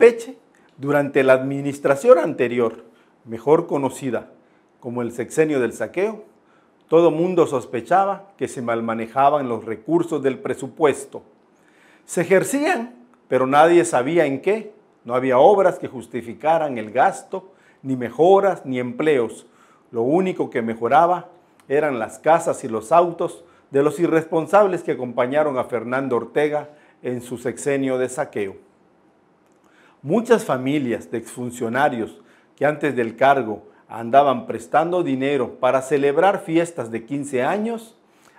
Peche durante la administración anterior, mejor conocida como el sexenio del saqueo, todo mundo sospechaba que se malmanejaban los recursos del presupuesto. Se ejercían, pero nadie sabía en qué. No había obras que justificaran el gasto, ni mejoras, ni empleos. Lo único que mejoraba eran las casas y los autos de los irresponsables que acompañaron a Fernando Ortega en su sexenio de saqueo. Muchas familias de exfuncionarios que antes del cargo andaban prestando dinero para celebrar fiestas de 15 años,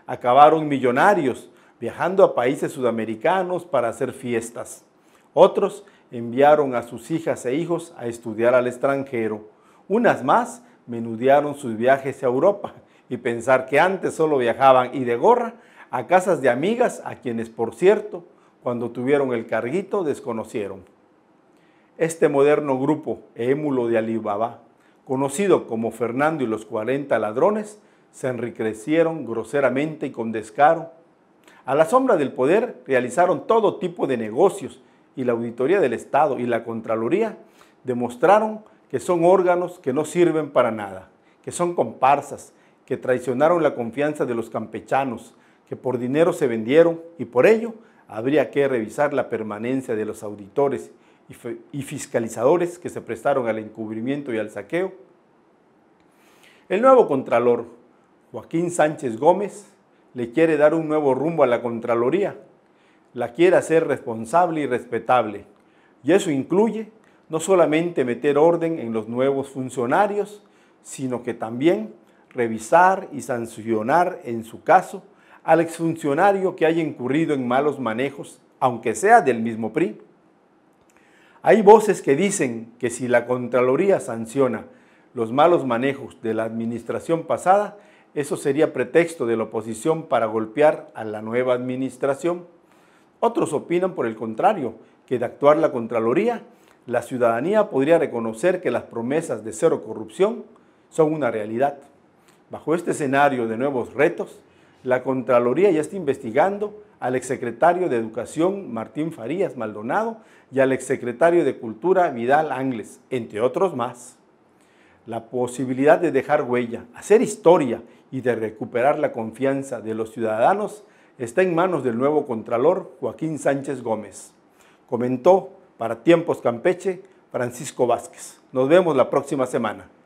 acabaron millonarios viajando a países sudamericanos para hacer fiestas. Otros enviaron a sus hijas e hijos a estudiar al extranjero. Unas más menudearon sus viajes a Europa y pensar que antes solo viajaban y de gorra a casas de amigas a quienes, por cierto, cuando tuvieron el carguito desconocieron. Este moderno grupo émulo de Alibaba, conocido como Fernando y los 40 ladrones, se enriquecieron groseramente y con descaro. A la sombra del poder realizaron todo tipo de negocios y la Auditoría del Estado y la Contraloría demostraron que son órganos que no sirven para nada, que son comparsas, que traicionaron la confianza de los campechanos, que por dinero se vendieron y por ello habría que revisar la permanencia de los auditores y fiscalizadores que se prestaron al encubrimiento y al saqueo. El nuevo Contralor, Joaquín Sánchez Gómez, le quiere dar un nuevo rumbo a la Contraloría. La quiere hacer responsable y respetable. Y eso incluye no solamente meter orden en los nuevos funcionarios, sino que también revisar y sancionar, en su caso, al exfuncionario que haya incurrido en malos manejos, aunque sea del mismo PRI. Hay voces que dicen que si la Contraloría sanciona los malos manejos de la administración pasada, eso sería pretexto de la oposición para golpear a la nueva administración. Otros opinan por el contrario, que de actuar la Contraloría, la ciudadanía podría reconocer que las promesas de cero corrupción son una realidad. Bajo este escenario de nuevos retos, la Contraloría ya está investigando al exsecretario de Educación Martín Farías Maldonado y al exsecretario de Cultura Vidal Angles, entre otros más. La posibilidad de dejar huella, hacer historia y de recuperar la confianza de los ciudadanos está en manos del nuevo Contralor Joaquín Sánchez Gómez. Comentó para Tiempos Campeche Francisco Vázquez. Nos vemos la próxima semana.